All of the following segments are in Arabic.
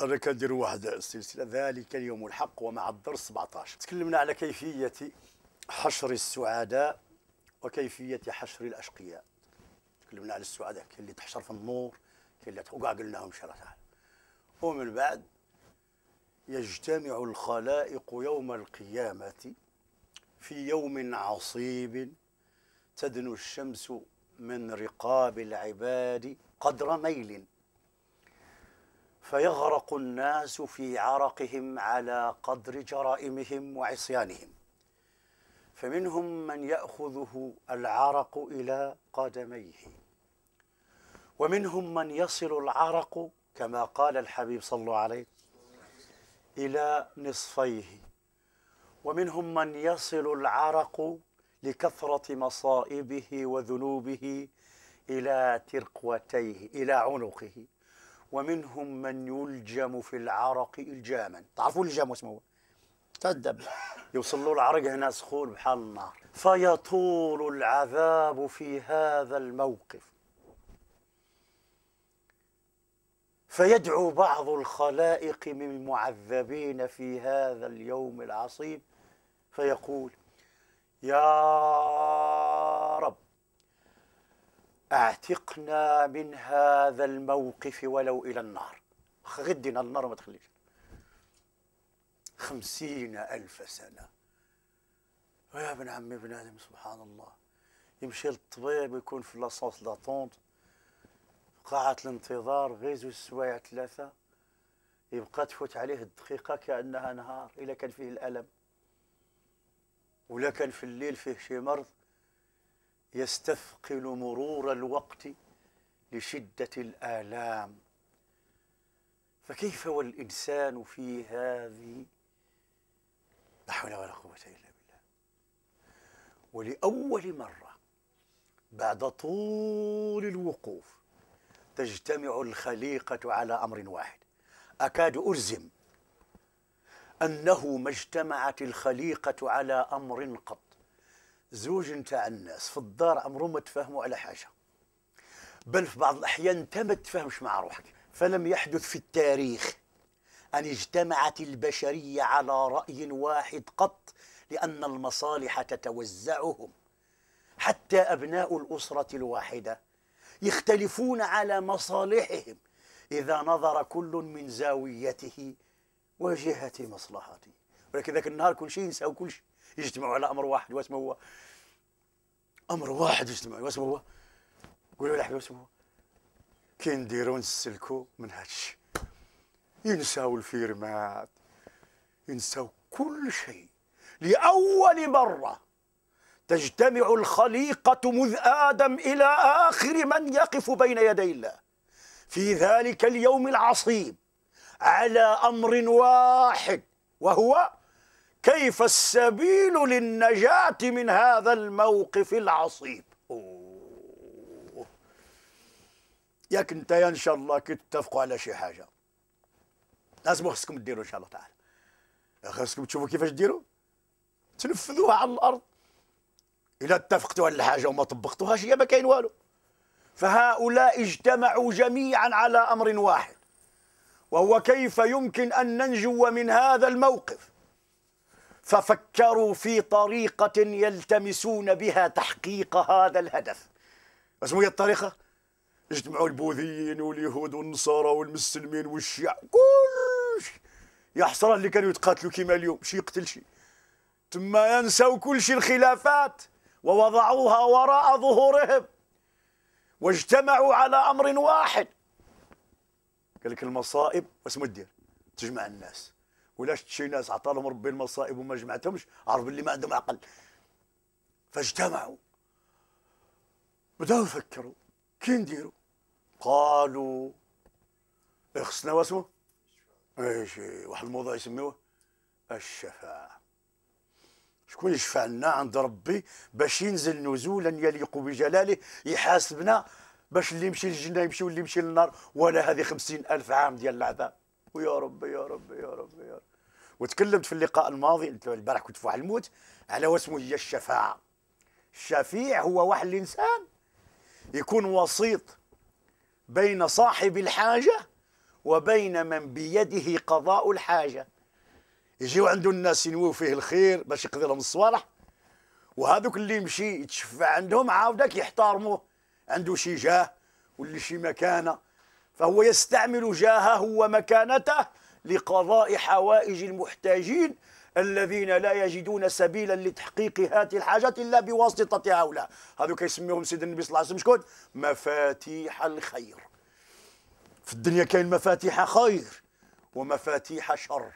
انا كندير واحد السلسله ذلك اليوم الحق ومع الدرس 17 تكلمنا على كيفيه حشر السعداء وكيفيه حشر الاشقياء تكلمنا على السعداء كاين اللي تحشر في النور كاين اللي وكاع قلناهم شرح ومن بعد يجتمع الخلائق يوم القيامه في يوم عصيب تدنو الشمس من رقاب العباد قدر ميل فيغرق الناس في عرقهم على قدر جرائمهم وعصيانهم فمنهم من ياخذه العرق الى قدميه ومنهم من يصل العرق كما قال الحبيب صلى الله عليه الى نصفيه ومنهم من يصل العرق لكثره مصائبه وذنوبه الى ترقوتيه الى عنقه ومنهم من يلجم في العرق الجاما تعرفوا الجام اسمه تدب يوصل له العرق هنا سخون بحال النار فيطول العذاب في هذا الموقف فيدعو بعض الخلائق من المعذبين في هذا اليوم العصيب فيقول يا اعتقنا من هذا الموقف ولو إلى النار غدنا النار وما تخليش خمسين ألف سنة ويا ابن عمي بنادم سبحان الله يمشي للطبيب ويكون في لاصونس داتونت قاعة الانتظار غيز زوج سوايع ثلاثة يبقى تفوت عليه الدقيقة كأنها نهار إلا كان فيه الألم ولا كان في الليل فيه شي مرض يستثقل مرور الوقت لشده الالام فكيف والانسان في هذه لا حول ولا قوه الا بالله ولاول مره بعد طول الوقوف تجتمع الخليقه على امر واحد اكاد اجزم انه ما اجتمعت الخليقه على امر قط زوج نتاع الناس في الدار عمرهم ما تفاهموا على حاجه بل في بعض الاحيان انت ما تتفاهمش مع روحك فلم يحدث في التاريخ ان اجتمعت البشريه على راي واحد قط لان المصالح تتوزعهم حتى ابناء الاسره الواحده يختلفون على مصالحهم اذا نظر كل من زاويته وجهه مصلحته ولكن ذاك النهار كل شيء ينساو كل شيء يجتمعوا على امر واحد واسم هو امر واحد يجتمع واسم هو قولوا لي حبيبي هو كي نديرو نسلكو من هادشي ينساو الفيرمات ينساو كل شيء لأول مرة تجتمع الخليقة مذ آدم إلى آخر من يقف بين يدي الله في ذلك اليوم العصيب على أمر واحد وهو كيف السبيل للنجاة من هذا الموقف العصيب أوه. ياك انت ان شاء الله كي تتفقوا على شي حاجه لازم خصكم ديروا ان شاء الله تعالى خصكم تشوفوا كيفاش ديروا تنفذوها على الارض اذا اتفقتوا على الحاجه وما طبقتوهاش هي ما كاين والو فهؤلاء اجتمعوا جميعا على امر واحد وهو كيف يمكن ان ننجو من هذا الموقف ففكروا في طريقة يلتمسون بها تحقيق هذا الهدف اسمه هي الطريقة؟ اجتمعوا البوذيين واليهود والنصارى والمسلمين والشيع كل شيء يا حسرة اللي كانوا يتقاتلوا كيما اليوم شي يقتل شي ثم ينسوا كل شي الخلافات ووضعوها وراء ظهورهم واجتمعوا على أمر واحد قال لك المصائب واسمو الدير تجمع الناس ولاش شي ناس عطاهم ربي المصائب وما جمعتهمش عرف اللي ما عندهم عقل فاجتمعوا بداو يفكروا كي نديروا قالوا إيه، خصنا واسمه ايش واحد الموضوع يسميوه الشفاعه شكون يشفع لنا عند ربي باش ينزل نزولا يليق بجلاله يحاسبنا باش اللي يمشي للجنه يمشي واللي يمشي للنار ولا هذه خمسين ألف عام ديال العذاب ويا رب يا رب يا رب يا رب وتكلمت في اللقاء الماضي انت البارح كنت في الموت على واسمه هي الشفاعه الشفيع هو واحد الانسان يكون وسيط بين صاحب الحاجه وبين من بيده قضاء الحاجه يجيو عنده الناس ينويو فيه الخير باش يقضي لهم الصوالح وهذوك اللي يمشي يتشفع عندهم عاودك يحترموه عنده شي جاه ولا شي مكانه فهو يستعمل جاهه ومكانته لقضاء حوائج المحتاجين الذين لا يجدون سبيلا لتحقيق هذه الحاجات إلا بواسطة هؤلاء هذو كيسميهم سيدنا النبي صلى الله عليه وسلم شكون مفاتيح الخير في الدنيا كاين مفاتيح خير ومفاتيح شر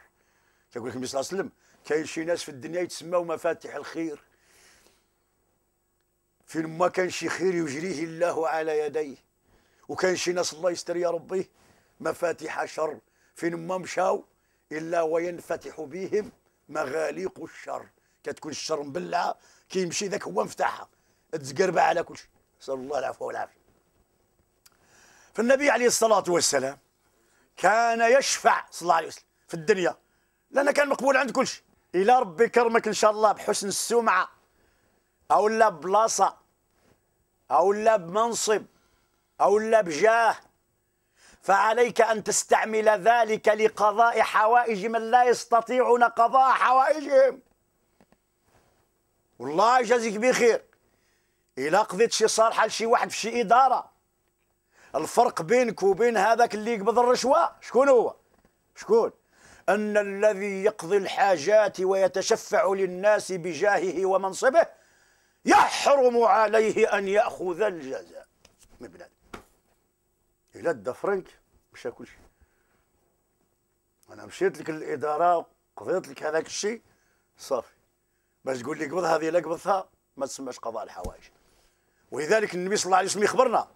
كيقول لك النبي صلى الله عليه وسلم كاين شي ناس في الدنيا يتسموا مفاتيح الخير فين ما كان شي خير يجريه الله على يديه وكان شي ناس الله يستر يا ربي مفاتيح شر فين ما مشاو الا وينفتح بهم مغاليق الشر كتكون الشر مبلعه كيمشي ذاك هو مفتاحها تزقربه على كل شيء نسال الله العفو والعافيه فالنبي عليه الصلاه والسلام كان يشفع صلى الله عليه وسلم في الدنيا لان كان مقبول عند كل شيء الى ربي كرمك ان شاء الله بحسن السمعه او لا بلاصه او لا بمنصب أو اللبجاه فعليك أن تستعمل ذلك لقضاء حوائج من لا يستطيعون قضاء حوائجهم والله يجازيك بخير إلا قضيت شي صالحة لشي واحد في شي إدارة الفرق بينك وبين هذاك اللي يقبض الرشوة شكون هو شكون أن الذي يقضي الحاجات ويتشفع للناس بجاهه ومنصبه يحرم عليه أن يأخذ الجزاء من بلاد الا دا فرنك مشى كلشي انا مشيت لك للاداره قضيت لك هذاك الشيء صافي باش تقول لي قبض هذه لا قبضتها ما تسمعش قضاء الحوائج ولذلك النبي صلى الله عليه وسلم يخبرنا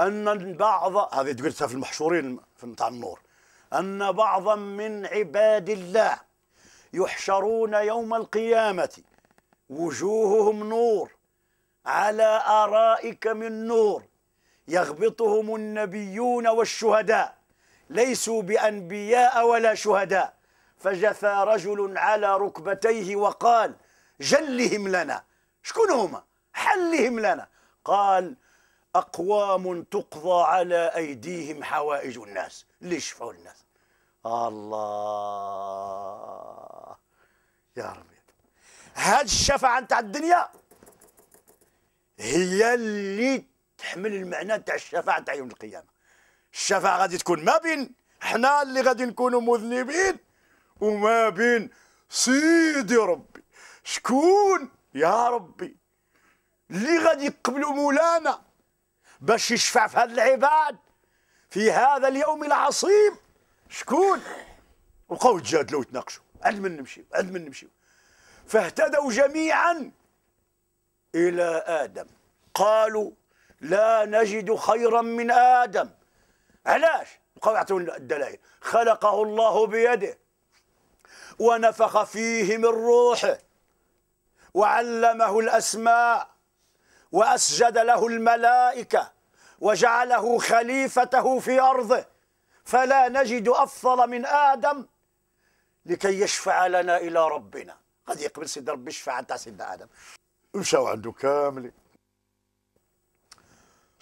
ان بعض هذه تقولتها في المحشورين في نتاع النور ان بعضا من عباد الله يحشرون يوم القيامه وجوههم نور على ارائك من نور يغبطهم النبيون والشهداء ليسوا بأنبياء ولا شهداء فجثى رجل على ركبتيه وقال جلهم لنا شكون هما حلهم لنا قال أقوام تقضى على أيديهم حوائج الناس ليشفعوا يشفعوا الناس الله يا ربي هاد الشفاعة نتاع الدنيا هي اللي تحمل المعنى تاع الشفاعه تاع يوم القيامه الشفاعه غادي تكون ما بين حنا اللي غادي نكونوا مذنبين وما بين سيدي ربي شكون يا ربي اللي غادي يقبلوا مولانا باش يشفع في هذا العباد في هذا اليوم العصيب شكون وقاو يتجادلوا ويتناقشوا عد من نمشيو عد من نمشيو فاهتدوا جميعا الى ادم قالوا لا نجد خيرا من آدم علاش بقاو يعطيونا الدلائل خلقه الله بيده ونفخ فيه من روحه وعلمه الأسماء وأسجد له الملائكة وجعله خليفته في أرضه فلا نجد أفضل من آدم لكي يشفع لنا إلى ربنا قد يقبل سيدنا ربي الشفاعة تاع سيدنا آدم مشاو عنده كاملين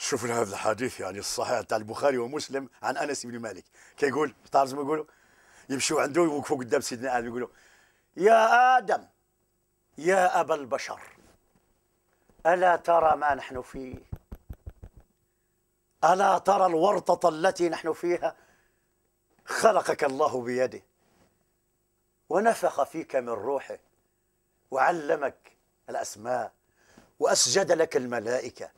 شوفوا هذا الحديث يعني الصحيح تاع البخاري ومسلم عن انس بن مالك كيقول تعرف ما يقولوا يمشوا عنده يوقفوا قدام سيدنا ادم يقولوا يا ادم يا ابا البشر الا ترى ما نحن فيه الا ترى الورطه التي نحن فيها خلقك الله بيده ونفخ فيك من روحه وعلمك الاسماء واسجد لك الملائكه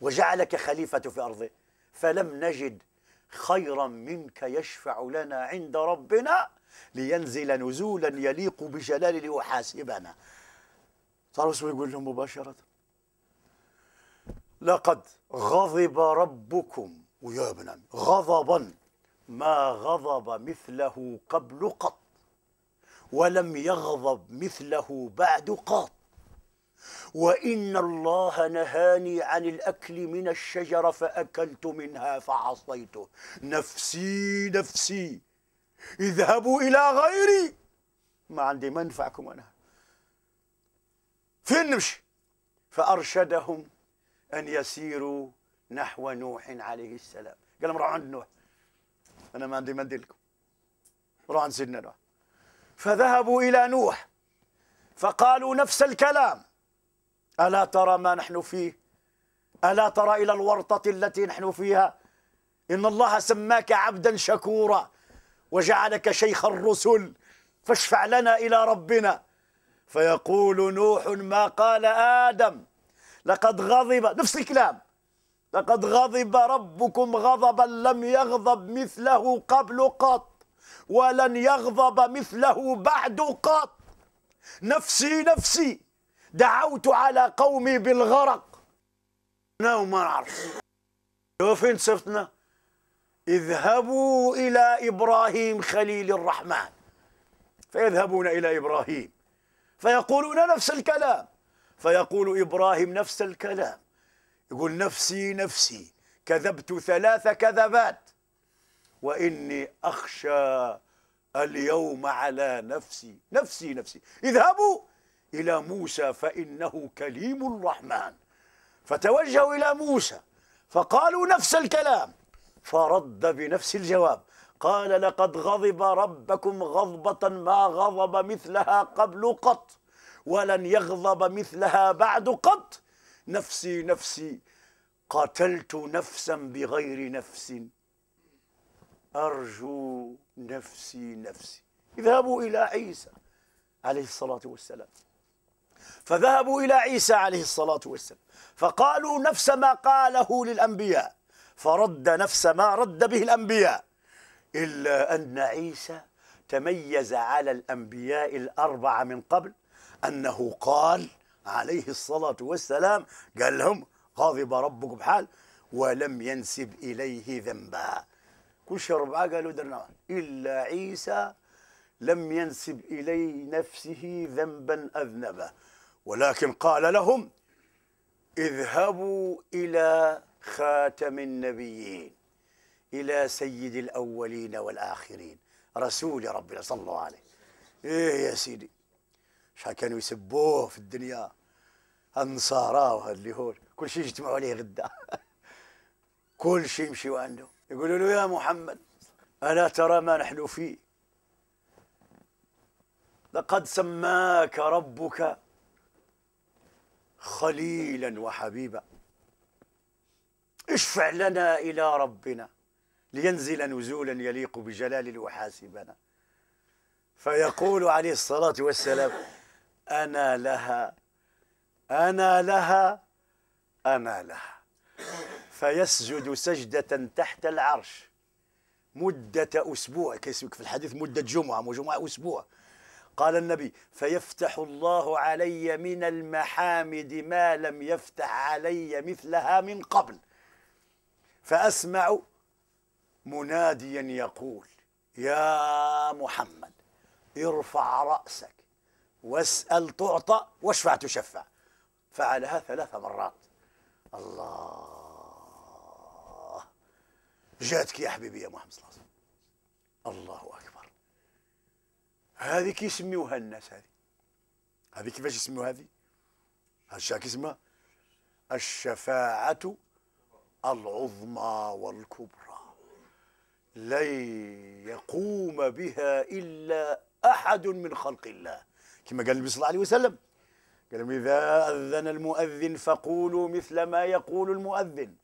وجعلك خليفة في أرضه فلم نجد خيرا منك يشفع لنا عند ربنا لينزل نزولا يليق بجلال وحاسبنا طالوس يقول لهم مباشرة لقد غضب ربكم ويا ابنا غضبا ما غضب مثله قبل قط ولم يغضب مثله بعد قط وإن الله نهاني عن الأكل من الشجرة فأكلت منها فعصيته نفسي نفسي اذهبوا إلى غيري ما عندي منفعكم أنا فين نمشي فأرشدهم أن يسيروا نحو نوح عليه السلام قال لهم روحوا عند نوح أنا ما عندي منديلكم روحوا عند سيدنا نوح فذهبوا إلى نوح فقالوا نفس الكلام ألا ترى ما نحن فيه ألا ترى إلى الورطة التي نحن فيها إن الله سماك عبدا شكورا وجعلك شيخ الرسل فاشفع لنا إلى ربنا فيقول نوح ما قال آدم لقد غضب نفس الكلام لقد غضب ربكم غضبا لم يغضب مثله قبل قط ولن يغضب مثله بعد قط نفسي نفسي دعوت على قومي بالغرق أنا وما نعرف لو فين اذهبوا إلى إبراهيم خليل الرحمن فيذهبون إلى إبراهيم فيقولون نفس الكلام فيقول إبراهيم نفس الكلام يقول نفسي نفسي كذبت ثلاث كذبات وإني أخشى اليوم على نفسي نفسي نفسي اذهبوا إلى موسى فإنه كليم الرحمن فتوجهوا إلى موسى فقالوا نفس الكلام فرد بنفس الجواب قال لقد غضب ربكم غضبة ما غضب مثلها قبل قط ولن يغضب مثلها بعد قط نفسي نفسي قتلت نفسا بغير نفس أرجو نفسي نفسي اذهبوا إلى عيسى عليه الصلاة والسلام فذهبوا إلى عيسى عليه الصلاة والسلام فقالوا نفس ما قاله للأنبياء فرد نفس ما رد به الأنبياء إلا أن عيسى تميز على الأنبياء الأربعة من قبل أنه قال عليه الصلاة والسلام قال لهم غضب ربكم حال ولم ينسب إليه ذنبا كل شيء ربعة قالوا درنا إلا عيسى لم ينسب إلي نفسه ذنبا أذنبه ولكن قال لهم اذهبوا إلى خاتم النبيين إلى سيد الأولين والآخرين رسول ربنا صلى الله عليه إيه يا سيدي شحال كانوا يسبوه في الدنيا النصارى اللي هو كل شيء يجتمعوا عليه غدا كل شيء يمشيوا عنده يقولوا له يا محمد ألا ترى ما نحن فيه لقد سماك ربك خليلا وحبيبا اشفع لنا إلى ربنا لينزل نزولا يليق بجلال وحاسبنا فيقول عليه الصلاة والسلام أنا لها أنا لها أنا لها فيسجد سجدة تحت العرش مدة أسبوع كيسمك في الحديث مدة جمعة مو جمعة أسبوع قال النبي فيفتح الله علي من المحامد ما لم يفتح علي مثلها من قبل فأسمع مناديا يقول يا محمد ارفع رأسك واسأل تعطى واشفع تشفع فعلها ثلاث مرات الله جاتك يا حبيبي يا محمد صلى الله عليه وسلم الله أكبر هذه كيسميوها الناس هذه هذه كيفاش يسميوها هذه هالشيء اسمها الشفاعة العظمى والكبرى لن يقوم بها إلا أحد من خلق الله كما قال النبي صلى الله عليه وسلم قال إذا أذن المؤذن فقولوا مثل ما يقول المؤذن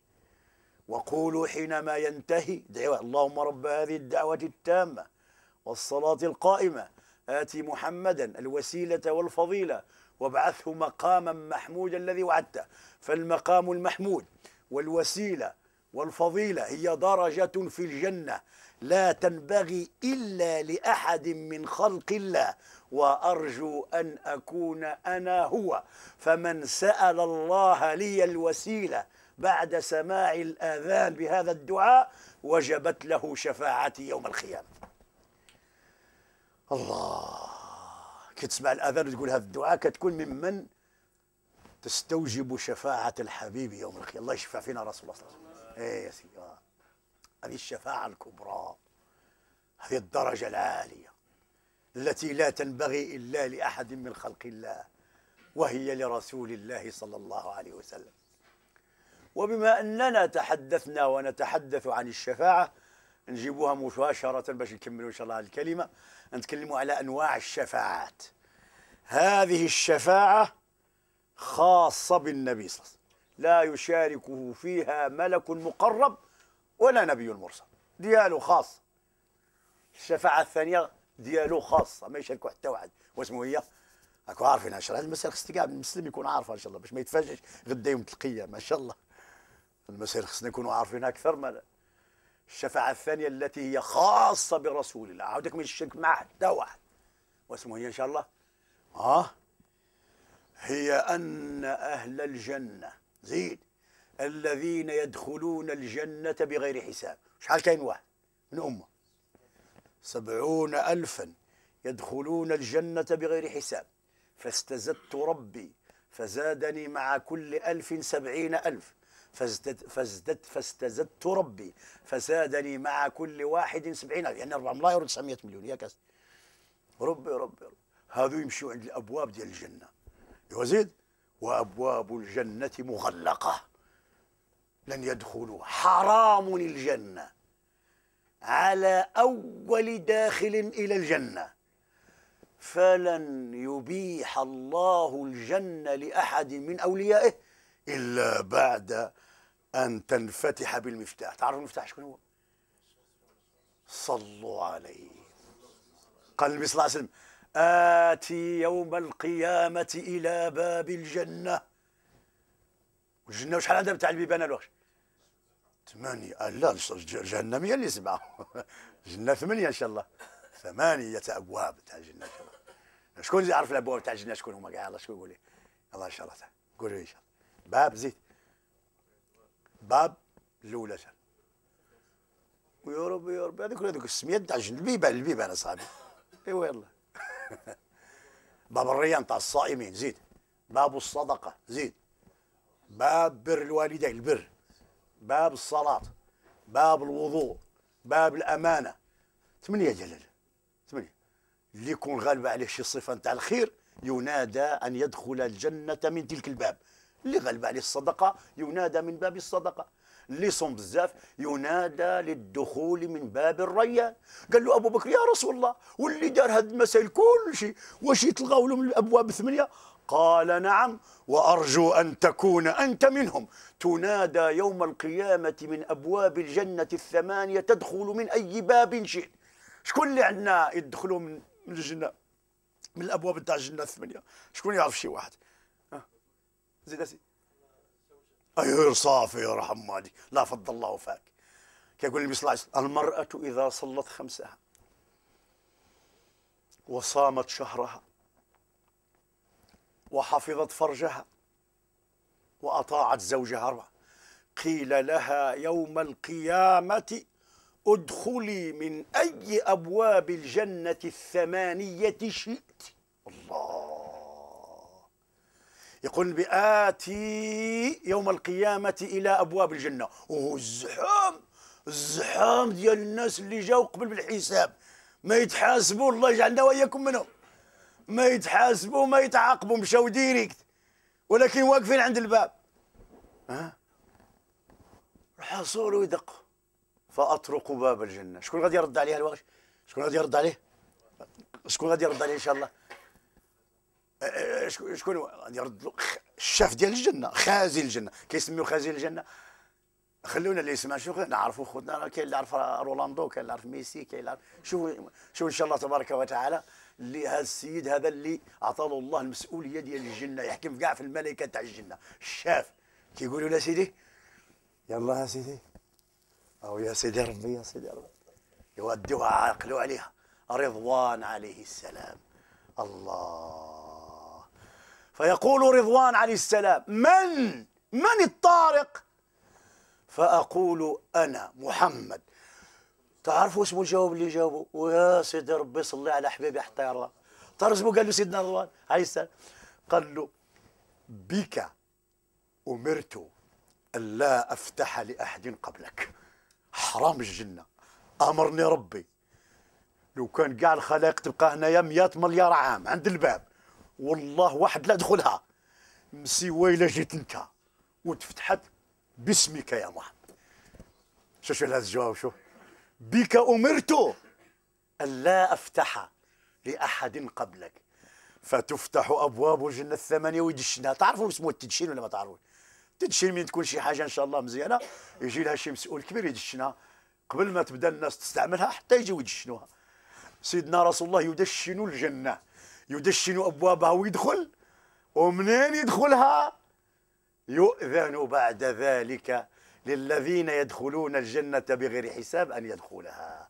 وقولوا حينما ينتهي دعوة اللهم رب هذه الدعوة التامة والصلاة القائمة آت محمدا الوسيلة والفضيلة وابعثه مقاما محمودا الذي وعدته فالمقام المحمود والوسيلة والفضيلة هي درجة في الجنة لا تنبغي إلا لأحد من خلق الله وأرجو أن أكون أنا هو فمن سأل الله لي الوسيلة بعد سماع الآذان بهذا الدعاء وجبت له شفاعتي يوم القيامة الله كي تسمع الاذان وتقول هذا الدعاء كتكون ممن تستوجب شفاعه الحبيب يوم القيامه الله يشفع فينا رسول الله صلى الله عليه وسلم ايه يا سيدي هذه الشفاعه الكبرى هذه الدرجه العاليه التي لا تنبغي الا لاحد من خلق الله وهي لرسول الله صلى الله عليه وسلم وبما اننا تحدثنا ونتحدث عن الشفاعه نجيبوها مباشرة باش نكملوا إن شاء الله الكلمة نتكلموا على أنواع الشفاعات هذه الشفاعة خاصة بالنبي صلى الله عليه وسلم لا يشاركه فيها ملك مقرب ولا نبي مرسل ديالو خاص الشفاعة الثانية ديالو خاصة ما يشاركوا حتى واحد واسمه هي راكو عارفين شرح هذه المسائل خص كاع المسلم يكون عارفها ان شاء الله باش ما يتفاجئش غدا يوم القيامة ان شاء الله المسائل خصنا نكونوا عارفينها اكثر ما لا. الشفاعة الثانية التي هي خاصة برسول الله عاودك من الشرك مع حتى واحد واسمه هي إيه إن شاء الله آه هي أن أهل الجنة زيد الذين يدخلون الجنة بغير حساب شحال كاين واحد من أمة سبعون ألفا يدخلون الجنة بغير حساب فاستزدت ربي فزادني مع كل ألف سبعين ألف فازدد فازدد فاستزدت ربي فسادني مع كل واحد سبعين يعني 4 ملاير و900 مليون يا كاس ربي ربي, ربي. هذو يمشوا عند الابواب ديال الجنه يزيد وابواب الجنه مغلقه لن يدخلوا حرام الجنه على اول داخل الى الجنه فلن يبيح الله الجنه لاحد من اوليائه الا بعد أن تنفتح بالمفتاح تعرف المفتاح شكون هو صلوا عليه قال النبي صلى الله عليه وسلم آتي يوم القيامة إلى باب الجنة والجنة وشحال عندها بتاع البيبان الوقت ثمانية آه، لا جهنم هي اللي سبعة الجنة ثمانية إن شاء الله ثمانية أبواب تاع الجنة إن شاء الله شكون يعرف الأبواب تاع الجنة شكون هما كاع الله شكون يقول لي الله إن شاء الله قولوا إن شاء الله باب زيد باب الاولى ويا ربي يا ربي هذوك هذوك السميات تاع البيبان البيبان اصاحبي ايوا يلا باب الريان تاع الصائمين زيد باب الصدقه زيد باب بر الوالدين البر باب الصلاه باب الوضوء باب الامانه ثمانيه جلاله ثمانيه اللي يكون غالبه عليه شي صفه نتاع الخير ينادى ان يدخل الجنه من تلك الباب اللي غلب عليه الصدقة ينادى من باب الصدقة اللي صم بزاف ينادى للدخول من باب الريان قال له ابو بكر يا رسول الله واللي دار هاد المسائل كل شيء واش يتلقاو لهم الابواب الثمانيه قال نعم وارجو ان تكون انت منهم تنادى يوم القيامه من ابواب الجنه الثمانيه تدخل من اي باب شئت شكون اللي عندنا يدخلوا من الجنه من الابواب تاع الجنه الثمانيه شكون يعرف شي واحد زيد اسي اي أيوة، صافي يرحم والديك لا فضل الله وفاك كيقول النبي صلى الله عليه وسلم المرأة إذا صلت خمسها وصامت شهرها وحفظت فرجها وأطاعت زوجها أربعة قيل لها يوم القيامة ادخلي من أي أبواب الجنة الثمانية شئت الله يقول بآتي يوم القيامة إلى أبواب الجنة والزحام الزحام الزحام ديال الناس اللي جاوا قبل بالحساب ما يتحاسبوا الله يجعلنا وإياكم منهم ما يتحاسبوا ما يتعاقبوا مشاو ديريكت ولكن واقفين عند الباب ها الحصول ويدق فأطرق باب الجنة شكون غادي يرد عليها الواش شكون غادي يرد عليه شكون غادي يرد عليه إن شاء الله شكون غادي يرد له الشاف ديال الجنه خازي الجنه كيسميو خازي الجنه خلونا اللي يسمع شوف نعرفوا خوتنا راه كاين اللي عرف رولاندو كاين اللي عرف ميسي كاين اللي عرف شوف شوف ان شاء الله تبارك وتعالى اللي هذا السيد هذا اللي عطاه الله المسؤوليه ديال الجنه يحكم كاع في الملائكه تاع الجنه الشاف كيقولوا له سيدي يلا يا سيدي او يا سيدي ربي يا سيدي ربي يوديوها عقلوا عليها رضوان عليه السلام الله فيقول رضوان عليه السلام من من الطارق فأقول أنا محمد تعرفوا اسمه الجواب اللي جاوبه ويا سيدي ربي صلي على حبيبي حتى يرضى تعرف اسمه قال له سيدنا رضوان عليه السلام قال له بك أمرت ألا أفتح لأحد قبلك حرام الجنة أمرني ربي لو كان كاع الخلائق تبقى هنايا 100 مليار عام عند الباب والله واحد لا دخلها مسيوي الا جيت انت وتفتحت باسمك يا الله شوف شو هذا الجواب شوف بك امرت الا افتح لاحد قبلك فتفتح ابواب الجنه الثمانيه ويدشنها تعرفوا اسمه التدشين ولا ما تعرفوش تدشين من تكون شي حاجه ان شاء الله مزيانه يجي لها شي مسؤول كبير يدشنها قبل ما تبدا الناس تستعملها حتى يجي يدشنوها سيدنا رسول الله يدشن الجنه يدشن أبوابها ويدخل ومنين يدخلها يؤذن بعد ذلك للذين يدخلون الجنة بغير حساب أن يدخلها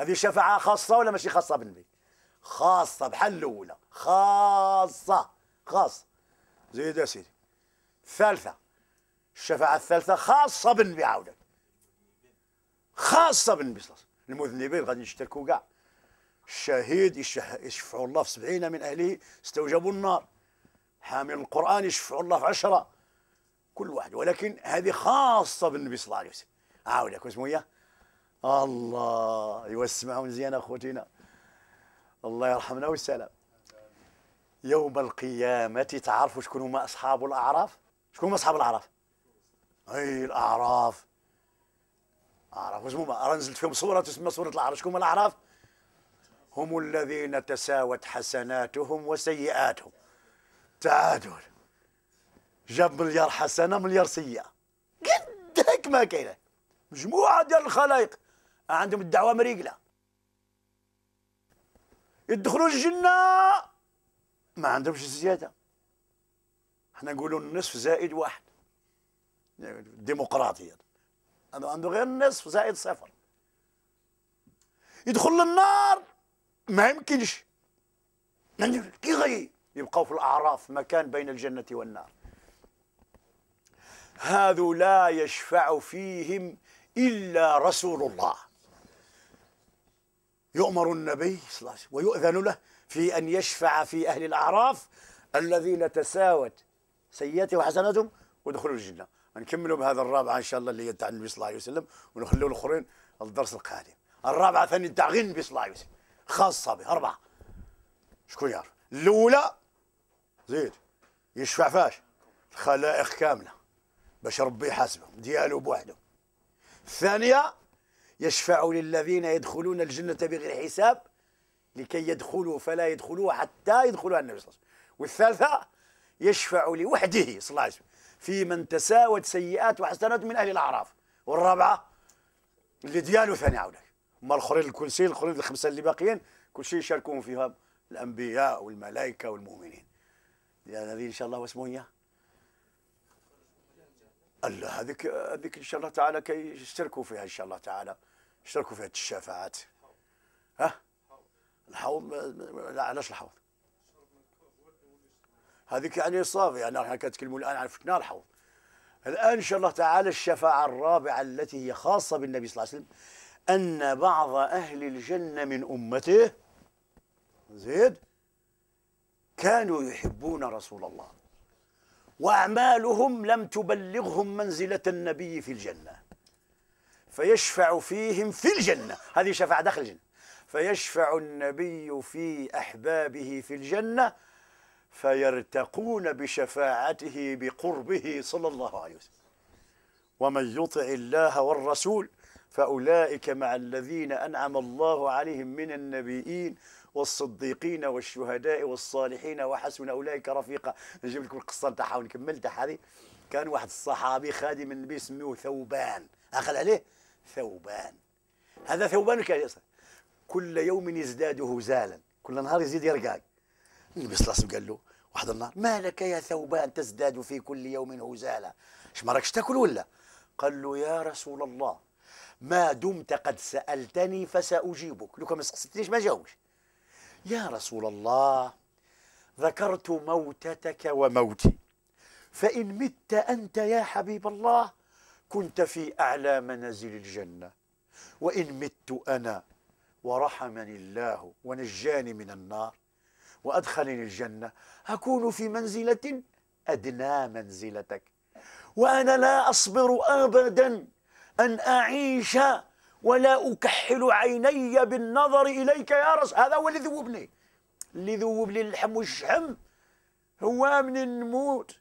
هذه شفاعة خاصة ولا ماشي خاصة بالنبي خاصة بحال الأولى خاصة خاصة زيد يا سيدي الثالثة الشفاعة الثالثة خاصة بالنبي عاودت خاصة بالنبي صلى الله عليه وسلم المذنبين غادي يشتكوا كاع الشهيد يشفع الله في سبعين من أهله استوجبوا النار حامل القرآن يشفع الله في عشرة كل واحد ولكن هذه خاصة بالنبي صلى الله عليه وسلم عاود لك إياه الله ايوا اسمعوا مزيان اخوتينا الله يرحمنا والسلام يوم القيامة تعرفوا شكون هما أصحاب الأعراف شكون هما أصحاب الأعراف أي الأعراف أعراف هما؟ راه نزلت فيهم صورة تسمى صورة الأعراف شكون هما الأعراف هم الذين تساوت حسناتهم وسيئاتهم تعادل جاب مليار حسنه مليار سيئه قدك ما كاينه مجموعه ديال الخلائق عندهم الدعوه مريقله يدخلوا الجنه ما عندهمش الزياده احنا نقولوا النصف زائد واحد ديمقراطيا عنده غير النصف زائد صفر يدخل للنار ما يمكنش كي يبقوا في الأعراف مكان بين الجنة والنار هذو لا يشفع فيهم إلا رسول الله يؤمر النبي صلى الله عليه وسلم ويؤذن له في أن يشفع في أهل الأعراف الذين تساوت سيئاتهم وحسناتهم ودخلوا الجنة نكملوا بهذا الرابعة إن شاء الله اللي هي تاع النبي صلى الله عليه وسلم ونخلوا الآخرين الدرس القادم الرابعة ثاني تاع غير النبي صلى الله عليه وسلم خاصة به أربعة شكون يعرف الأولى زيد يشفع فاش الخلائق كاملة باش ربي يحاسبه ديالو بوحده الثانية يشفع للذين يدخلون الجنة بغير حساب لكي يدخلوا فلا يدخلوا حتى على النبي صلى الله عليه وسلم والثالثة يشفع لوحده صلى الله عليه وسلم في من تساوت سيئات وحسنات من أهل الأعراف والرابعة اللي ديالو ثاني عاودك هما الاخرين الكرسي الاخرين الخمسه اللي باقيين كل شيء يشاركون فيها الانبياء والملائكه والمؤمنين يعني هذه ان شاء الله واسمه هي الله هذيك هذيك ان شاء الله تعالى كي يشتركوا فيها ان شاء الله تعالى يشتركوا فيها الشفاعات ها الحوض لا علاش الحوض هذيك يعني صافي يعني احنا كنتكلموا الان عن فتنا الحوض الان ان شاء الله تعالى الشفاعه الرابعه التي هي خاصه بالنبي صلى الله عليه وسلم أن بعض أهل الجنة من أمته زيد كانوا يحبون رسول الله وأعمالهم لم تبلغهم منزلة النبي في الجنة فيشفع فيهم في الجنة هذه شفاعة داخل الجنة فيشفع النبي في أحبابه في الجنة فيرتقون بشفاعته بقربه صلى الله عليه وسلم ومن يطع الله والرسول فأولئك مع الذين أنعم الله عليهم من النبيين والصديقين والشهداء والصالحين وحسن أولئك رفيقا نجيب لكم القصة نتاعها ونكملتها هذه كان واحد الصحابي خادم النبي سموه ثوبان أخذ عليه ثوبان هذا ثوبان كان كل يوم يزداد هزالا كل نهار يزيد يرقاق النبي صلى الله عليه وسلم قال له واحد النهار ما لك يا ثوبان تزداد في كل يوم هزالا اش ما راكش تاكل ولا قال له يا رسول الله ما دمت قد سألتني فسأجيبك لو كان ما سقسيتنيش ما جاوبش يا رسول الله ذكرت موتتك وموتي فإن مت أنت يا حبيب الله كنت في أعلى منازل الجنة وإن مت أنا ورحمني الله ونجاني من النار وأدخلني الجنة أكون في منزلة أدنى منزلتك وأنا لا أصبر أبداً أن أعيش ولا أكحل عيني بالنظر إليك يا رسول هذا هو اللي ذوبني اللي ذوب لي اللحم والشحم هو من نموت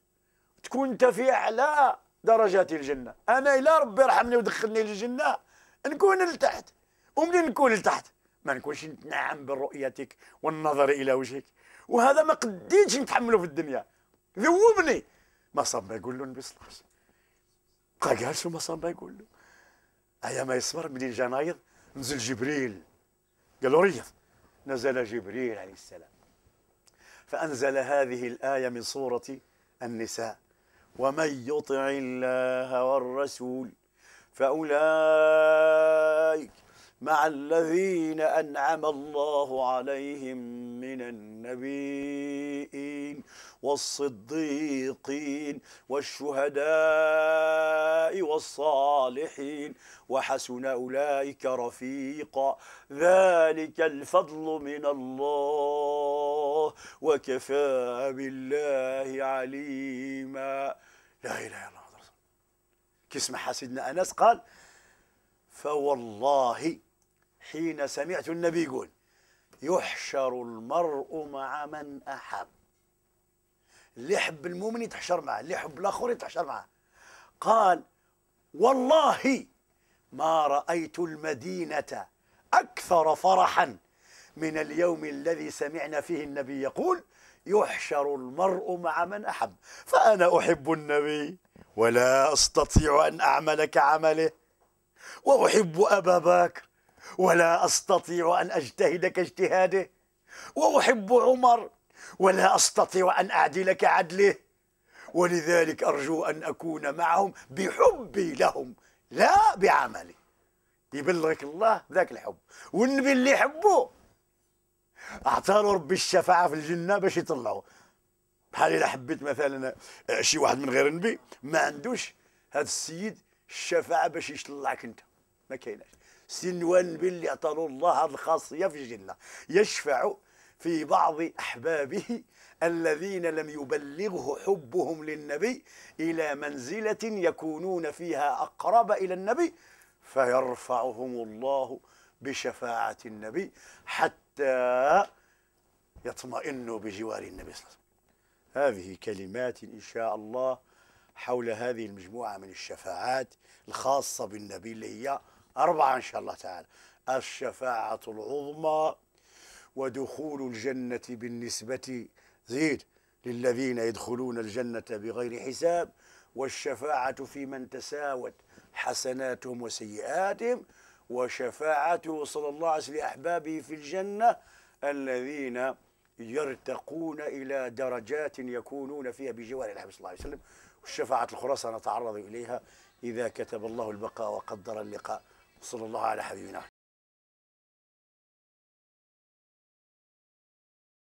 تكون أنت في أعلى درجات الجنة أنا إلا ربي يرحمني ودخلني للجنة نكون لتحت ومنين نكون لتحت ما نكونش نتنعم برؤيتك والنظر إلى وجهك وهذا ما قديتش نتحمله في الدنيا ذوبني ما صاب ما يقول له النبي صلى الله عليه وسلم بقى جالس وما صاب ما يقول له ما يصبر منين جا نايض نزل جبريل قالوا ريض نزل جبريل عليه السلام فانزل هذه الايه من سوره النساء ومن يطع الله والرسول فاولئك مع الذين أنعم الله عليهم من النبيين والصديقين والشهداء والصالحين وحسن أولئك رفيقا ذلك الفضل من الله وكفى بالله عليما لا إله إلا الله كسم سيدنا أنس قال فوالله حين سمعت النبي يقول يحشر المرء مع من أحب اللي يحب المؤمن يتحشر معه اللي يحب الآخر يتحشر معه قال والله ما رأيت المدينة أكثر فرحا من اليوم الذي سمعنا فيه النبي يقول يحشر المرء مع من أحب فأنا أحب النبي ولا أستطيع أن أعمل كعمله وأحب أبا بكر ولا أستطيع أن أجتهد كاجتهاده وأحب عمر ولا أستطيع أن أعدل كعدله ولذلك أرجو أن أكون معهم بحبي لهم لا بعملي يبلغك الله ذاك الحب والنبي اللي يحبه اعطاله ربي الشفاعه في الجنه باش يطلعوه بحال الا حبيت مثلا آه، شي واحد من غير النبي ما عندوش هذا السيد الشفاعه باش يطلعك انت ما كايناش سنوان باللي أطال الله الخاصية في الجنة يشفع في بعض أحبابه الذين لم يبلغه حبهم للنبي إلى منزلة يكونون فيها أقرب إلى النبي فيرفعهم الله بشفاعة النبي حتى يطمئنوا بجوار النبي صلى الله عليه وسلم هذه كلمات إن شاء الله حول هذه المجموعة من الشفاعات الخاصة بالنبي اللي هي أربعة إن شاء الله تعالى الشفاعة العظمى ودخول الجنة بالنسبة زيد للذين يدخلون الجنة بغير حساب والشفاعة في من تساوت حسناتهم وسيئاتهم وشفاعته صلى الله عليه وسلم لأحبابه في الجنة الذين يرتقون إلى درجات يكونون فيها بجوار الحبيب صلى الله عليه وسلم والشفاعة الخرى نتعرض إليها إذا كتب الله البقاء وقدر اللقاء صلى الله على حبيبنا